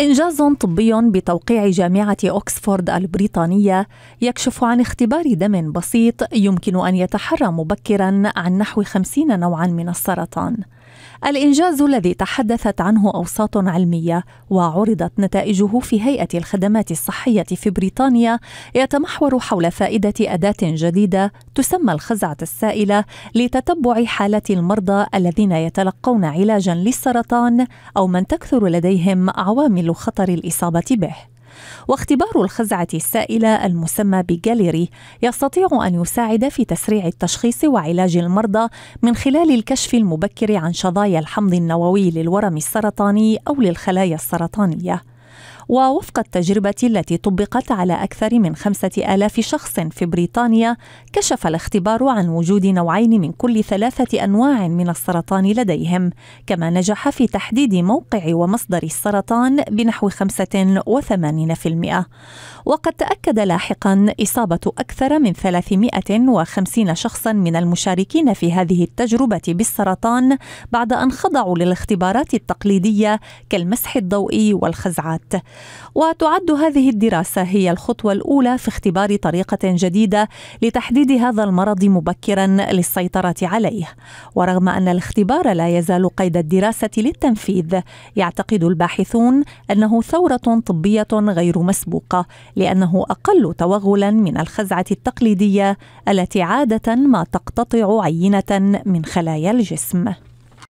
إنجاز طبي بتوقيع جامعة أوكسفورد البريطانية يكشف عن اختبار دم بسيط يمكن أن يتحرى مبكرا عن نحو 50 نوعا من السرطان الإنجاز الذي تحدثت عنه أوساط علمية وعرضت نتائجه في هيئة الخدمات الصحية في بريطانيا يتمحور حول فائدة أداة جديدة تسمى الخزعة السائلة لتتبع حالة المرضى الذين يتلقون علاجا للسرطان أو من تكثر لديهم عوامل خطر الإصابة به. واختبار الخزعة السائلة المسمى بجاليري يستطيع أن يساعد في تسريع التشخيص وعلاج المرضى من خلال الكشف المبكر عن شظايا الحمض النووي للورم السرطاني أو للخلايا السرطانية. ووفق التجربة التي طبقت على أكثر من خمسة آلاف شخص في بريطانيا كشف الاختبار عن وجود نوعين من كل ثلاثة أنواع من السرطان لديهم كما نجح في تحديد موقع ومصدر السرطان بنحو 85% وقد تأكد لاحقا إصابة أكثر من 350 شخصا من المشاركين في هذه التجربة بالسرطان بعد أن خضعوا للاختبارات التقليدية كالمسح الضوئي والخزعات وتعد هذه الدراسة هي الخطوة الأولى في اختبار طريقة جديدة لتحديد هذا المرض مبكرا للسيطرة عليه ورغم أن الاختبار لا يزال قيد الدراسة للتنفيذ يعتقد الباحثون أنه ثورة طبية غير مسبوقة لأنه أقل توغلا من الخزعة التقليدية التي عادة ما تقتطع عينة من خلايا الجسم